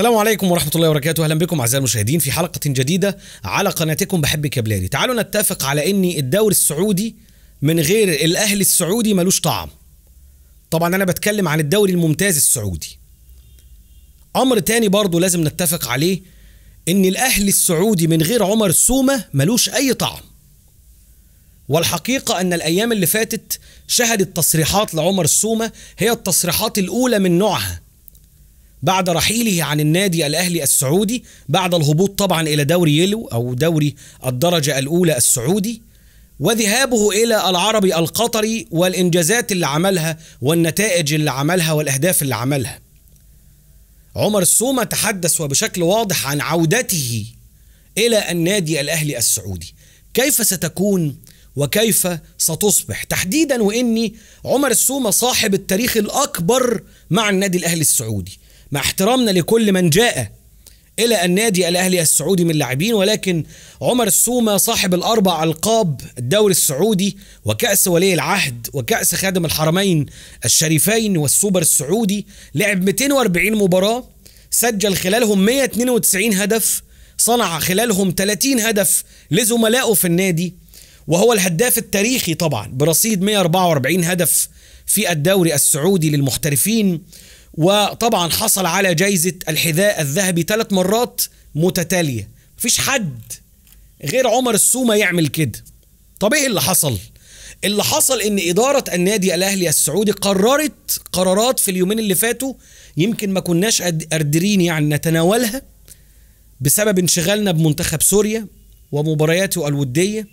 السلام عليكم ورحمة الله وبركاته أهلا بكم أعزائي المشاهدين في حلقة جديدة على قناتكم بحب كبلاري تعالوا نتفق على أن الدوري السعودي من غير الأهلي السعودي ملوش طعم طبعا أنا بتكلم عن الدوري الممتاز السعودي أمر تاني برضو لازم نتفق عليه أن الأهلي السعودي من غير عمر سومة ملوش أي طعم والحقيقة أن الأيام اللي فاتت شهدت تصريحات لعمر السومة هي التصريحات الأولى من نوعها بعد رحيله عن النادي الأهلي السعودي بعد الهبوط طبعا إلى دوري يلو أو دوري الدرجة الأولى السعودي وذهابه إلى العربي القطري والإنجازات اللي عملها والنتائج اللي عملها والأهداف اللي عملها عمر السومة تحدث وبشكل واضح عن عودته إلى النادي الأهلي السعودي كيف ستكون وكيف ستصبح تحديدا وإني عمر السومة صاحب التاريخ الأكبر مع النادي الأهلي السعودي مع احترامنا لكل من جاء إلى النادي الأهلي السعودي من لاعبين ولكن عمر السومة صاحب الأربع ألقاب الدوري السعودي وكأس ولي العهد وكأس خادم الحرمين الشريفين والسوبر السعودي لعب 240 مباراة سجل خلالهم 192 هدف صنع خلالهم 30 هدف لزملائه في النادي وهو الهداف التاريخي طبعا برصيد 144 هدف في الدوري السعودي للمحترفين وطبعا حصل على جايزة الحذاء الذهبي ثلاث مرات متتالية مفيش حد غير عمر السومة يعمل كده طب ايه اللي حصل اللي حصل ان إدارة النادي الأهلي السعودي قررت قرارات في اليومين اللي فاتوا يمكن ما كناش قادرين يعني نتناولها بسبب انشغالنا بمنتخب سوريا ومبارياته الودية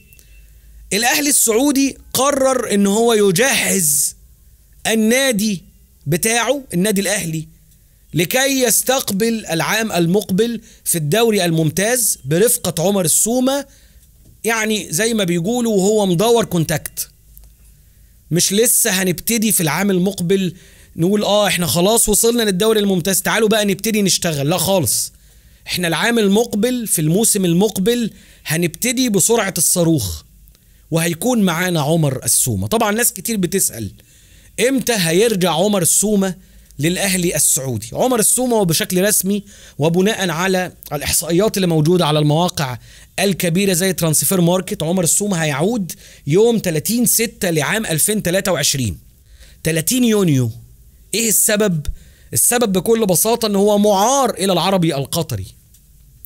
الأهلي السعودي قرر ان هو يجهز النادي بتاعه النادي الاهلي لكي يستقبل العام المقبل في الدوري الممتاز برفقه عمر السومه يعني زي ما بيقولوا وهو مدور كونتاكت مش لسه هنبتدي في العام المقبل نقول اه احنا خلاص وصلنا للدوري الممتاز تعالوا بقى نبتدي نشتغل لا خالص احنا العام المقبل في الموسم المقبل هنبتدي بسرعه الصاروخ وهيكون معانا عمر السومه طبعا ناس كتير بتسال امتى هيرجع عمر السومه للاهلي السعودي عمر السومه وبشكل رسمي وبناء على الاحصائيات اللي موجوده على المواقع الكبيره زي ترانسفير ماركت عمر السومه هيعود يوم 30 6 لعام 2023 30 يونيو ايه السبب السبب بكل بساطه ان هو معار الى العربي القطري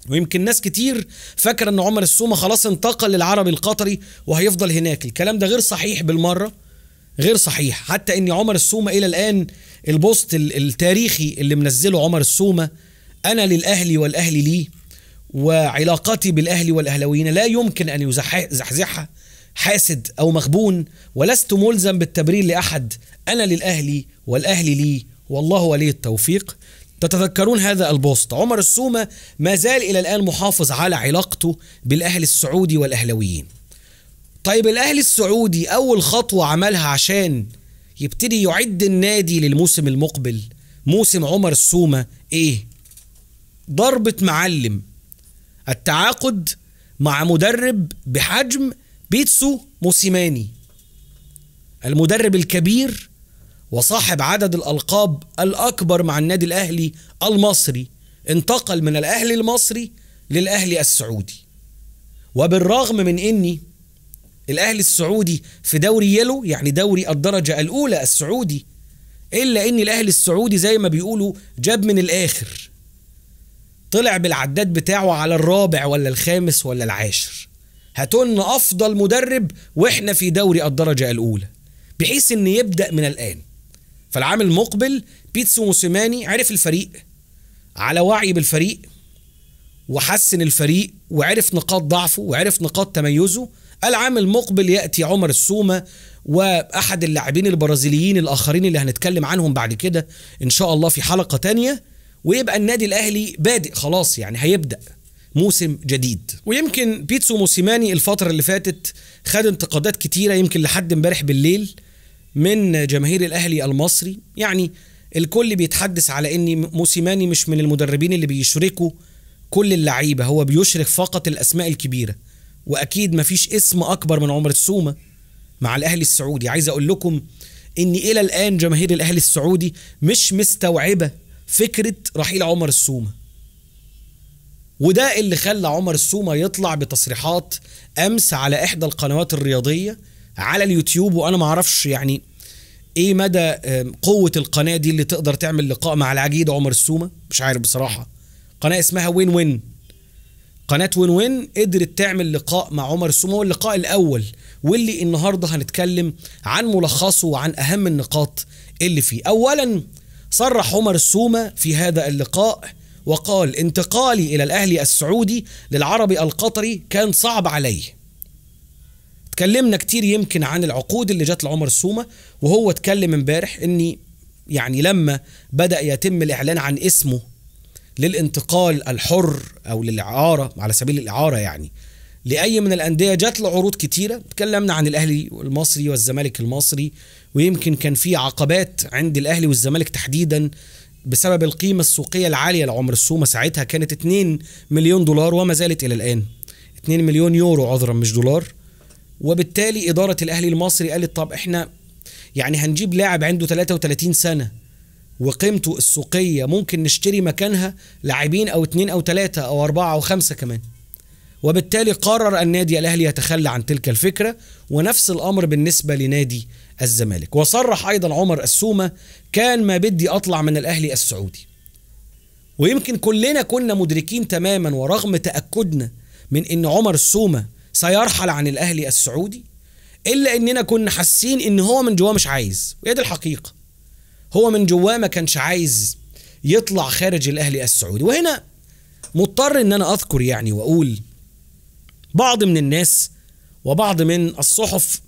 ويمكن ناس كتير فاكره ان عمر السومه خلاص انتقل للعربي القطري وهيفضل هناك الكلام ده غير صحيح بالمره غير صحيح حتى ان عمر السومه الى الان البوست التاريخي اللي منزله عمر السومه انا للاهلي والاهلي لي وعلاقتي بالاهلي والاهلاويين لا يمكن ان يزحزحها حاسد او مغبون ولست ملزم بالتبرير لاحد انا للاهلي والاهلي لي والله ولي التوفيق تتذكرون هذا البوست عمر السومه ما زال الى الان محافظ على علاقته بالاهلي السعودي والاهلاويين طيب الاهلي السعودي اول خطوه عملها عشان يبتدي يعد النادي للموسم المقبل موسم عمر السومه ايه ضربه معلم التعاقد مع مدرب بحجم بيتسو موسيماني المدرب الكبير وصاحب عدد الألقاب الأكبر مع النادي الأهلي المصري انتقل من الأهلي المصري للأهلي السعودي وبالرغم من أني الاهلي السعودي في دوري يلو يعني دوري الدرجه الاولى السعودي الا ان الاهلي السعودي زي ما بيقولوا جاب من الاخر طلع بالعداد بتاعه على الرابع ولا الخامس ولا العاشر هاتون افضل مدرب واحنا في دوري الدرجه الاولى بحيث ان يبدا من الان فالعام المقبل بيتسو موسيماني عرف الفريق على وعي بالفريق وحسن الفريق وعرف نقاط ضعفه وعرف نقاط تميزه العام المقبل ياتي عمر السومه واحد اللاعبين البرازيليين الاخرين اللي هنتكلم عنهم بعد كده ان شاء الله في حلقه تانية ويبقى النادي الاهلي بادئ خلاص يعني هيبدا موسم جديد ويمكن بيتسو موسيماني الفتره اللي فاتت خد انتقادات كتيره يمكن لحد امبارح بالليل من جماهير الاهلي المصري يعني الكل بيتحدث على ان موسيماني مش من المدربين اللي بيشركوا كل اللعيبه هو بيشرك فقط الاسماء الكبيره واكيد ما فيش اسم اكبر من عمر السومه مع الاهلي السعودي عايز اقول لكم ان الى الان جماهير الاهلي السعودي مش مستوعبه فكره رحيل عمر السومه وده اللي خلى عمر السومه يطلع بتصريحات امس على احدى القنوات الرياضيه على اليوتيوب وانا ما اعرفش يعني ايه مدى قوه القناه دي اللي تقدر تعمل لقاء مع العجيد عمر السومه مش عارف بصراحه قناه اسمها وين وين قناه وين وين قدرت تعمل لقاء مع عمر السوم هو اللقاء الاول واللي النهارده هنتكلم عن ملخصه وعن اهم النقاط اللي فيه اولا صرح عمر السومة في هذا اللقاء وقال انتقالي إلى الأهلي السعودي للعربي القطري كان صعب علي اتكلمنا كتير يمكن عن العقود اللي جت لعمر السومة وهو اتكلم امبارح اني يعني لما بدأ يتم الإعلان عن اسمه للانتقال الحر او للاعاره على سبيل الاعاره يعني لاي من الانديه جات له عروض كتيره اتكلمنا عن الاهلي المصري والزمالك المصري ويمكن كان في عقبات عند الاهلي والزمالك تحديدا بسبب القيمه السوقيه العاليه لعمر السومه ساعتها كانت 2 مليون دولار وما زالت الى الان 2 مليون يورو عذرا مش دولار وبالتالي اداره الاهلي المصري قالت طب احنا يعني هنجيب لاعب عنده 33 سنه وقيمته السوقية ممكن نشتري مكانها لاعبين أو اتنين أو تلاتة أو أربعة أو خمسة كمان وبالتالي قرر النادي الأهلي يتخلى عن تلك الفكرة ونفس الأمر بالنسبة لنادي الزمالك وصرح أيضا عمر السومة كان ما بدي أطلع من الأهلي السعودي ويمكن كلنا كنا مدركين تماما ورغم تأكدنا من أن عمر السومة سيرحل عن الأهلي السعودي إلا أننا كنا حاسين أن هو من جواه مش عايز وهي دي الحقيقة هو من جواه ما كانش عايز يطلع خارج الاهلي السعودي وهنا مضطر ان انا اذكر يعني واقول بعض من الناس وبعض من الصحف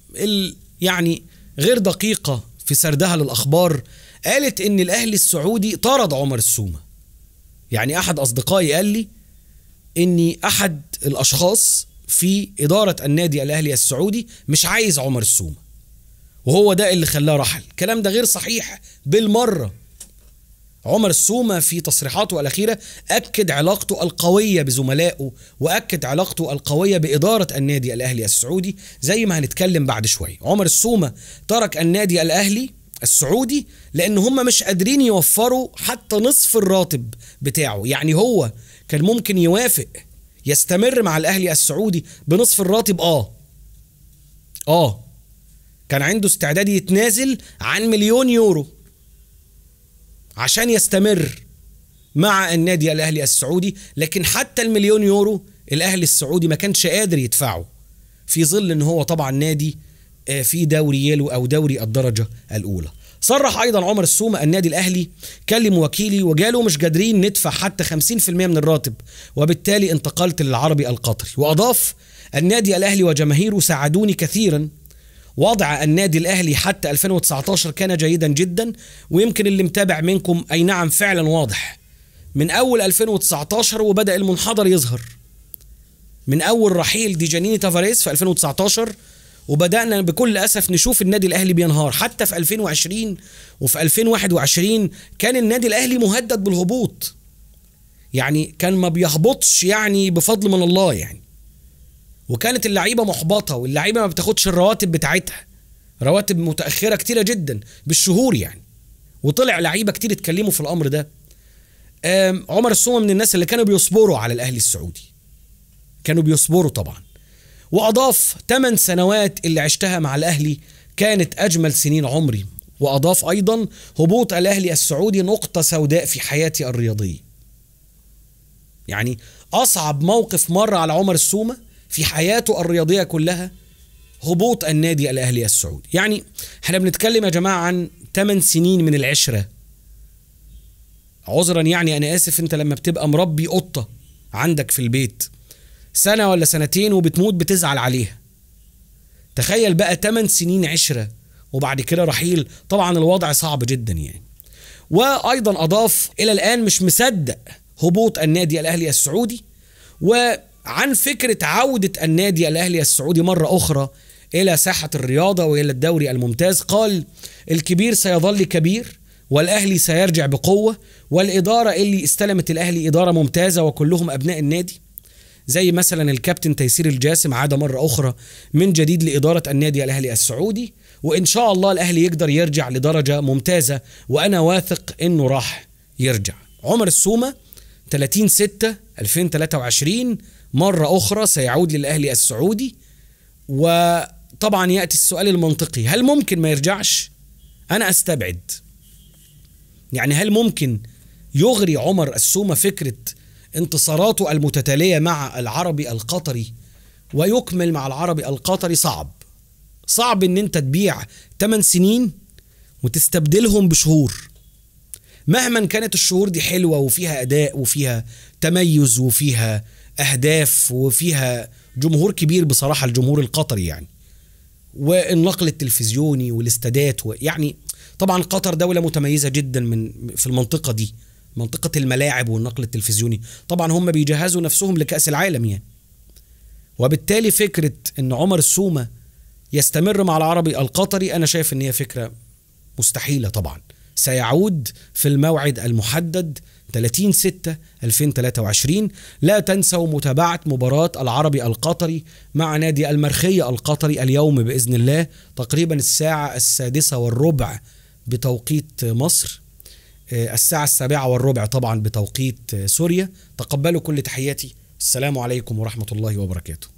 يعني غير دقيقه في سردها للاخبار قالت ان الاهلي السعودي طرد عمر السومه يعني احد اصدقائي قال لي اني احد الاشخاص في اداره النادي الاهلي السعودي مش عايز عمر السومه وهو ده اللي خلاه رحل الكلام ده غير صحيح بالمره عمر السومة في تصريحاته الأخيرة أكد علاقته القوية بزملائه وأكد علاقته القوية بإدارة النادي الأهلي السعودي زي ما هنتكلم بعد شوية عمر السومة ترك النادي الأهلي السعودي لأن هم مش قادرين يوفروا حتى نصف الراتب بتاعه يعني هو كان ممكن يوافق يستمر مع الأهلي السعودي بنصف الراتب آه آه كان عنده استعداد يتنازل عن مليون يورو عشان يستمر مع النادي الاهلي السعودي لكن حتى المليون يورو الاهلي السعودي ما كانش قادر يدفعه في ظل ان هو طبعا نادي آه، في دوري يلو او دوري الدرجه الاولى صرح ايضا عمر السومه النادي الاهلي كلم وكيلي وجاله مش قادرين ندفع حتى 50% من الراتب وبالتالي انتقلت للعربي القطري واضاف النادي الاهلي وجماهيره ساعدوني كثيرا وضع النادي الاهلي حتى 2019 كان جيدا جدا ويمكن اللي متابع منكم اي نعم فعلا واضح من اول 2019 وبدا المنحدر يظهر من اول رحيل دي جانيني تافاريز في 2019 وبدانا بكل اسف نشوف النادي الاهلي بينهار حتى في 2020 وفي 2021 كان النادي الاهلي مهدد بالهبوط يعني كان ما بيهبطش يعني بفضل من الله يعني وكانت اللعيبه محبطه واللعيبه ما بتاخدش الرواتب بتاعتها رواتب متاخره كتيره جدا بالشهور يعني وطلع لعيبه كتير اتكلموا في الامر ده عمر السومه من الناس اللي كانوا بيصبروا على الاهلي السعودي كانوا بيصبروا طبعا واضاف 8 سنوات اللي عشتها مع الاهلي كانت اجمل سنين عمري واضاف ايضا هبوط الاهلي السعودي نقطه سوداء في حياتي الرياضيه يعني اصعب موقف مر على عمر السومه في حياته الرياضية كلها هبوط النادي الأهلي السعودي يعني احنا بنتكلم يا جماعة عن 8 سنين من العشرة عذرا يعني أنا آسف أنت لما بتبقى مربي قطة عندك في البيت سنة ولا سنتين وبتموت بتزعل عليها تخيل بقى 8 سنين عشرة وبعد كده رحيل طبعا الوضع صعب جدا يعني وأيضا أضاف إلى الآن مش مصدق هبوط النادي الأهلي السعودي و عن فكرة عودة النادي الأهلي السعودي مرة أخرى إلى ساحة الرياضة وإلى الدوري الممتاز قال الكبير سيظل كبير والأهلي سيرجع بقوة والإدارة اللي استلمت الأهلي إدارة ممتازة وكلهم أبناء النادي زي مثلا الكابتن تيسير الجاسم عاد مرة أخرى من جديد لإدارة النادي الأهلي السعودي وإن شاء الله الأهلي يقدر يرجع لدرجة ممتازة وأنا واثق إنه راح يرجع عمر السومة 30 6 2023 مرة أخرى سيعود للأهلي السعودي وطبعا يأتي السؤال المنطقي هل ممكن ما يرجعش؟ أنا أستبعد يعني هل ممكن يغري عمر السومة فكرة انتصاراته المتتالية مع العربي القطري ويكمل مع العربي القطري صعب صعب ان انت تبيع 8 سنين وتستبدلهم بشهور مهما كانت الشهور دي حلوة وفيها أداء وفيها تميز وفيها اهداف وفيها جمهور كبير بصراحه الجمهور القطري يعني والنقل التلفزيوني والاستادات ويعني طبعا قطر دوله متميزه جدا من في المنطقه دي منطقه الملاعب والنقل التلفزيوني طبعا هم بيجهزوا نفسهم لكاس العالم يعني وبالتالي فكره ان عمر السومه يستمر مع العربي القطري انا شايف ان هي فكره مستحيله طبعا سيعود في الموعد المحدد 30 6 2023 لا تنسوا متابعة مباراة العربي القطري مع نادي المرخية القطري اليوم بإذن الله تقريبا الساعة السادسة والربع بتوقيت مصر آه، الساعة السابعة والربع طبعا بتوقيت سوريا تقبلوا كل تحياتي السلام عليكم ورحمة الله وبركاته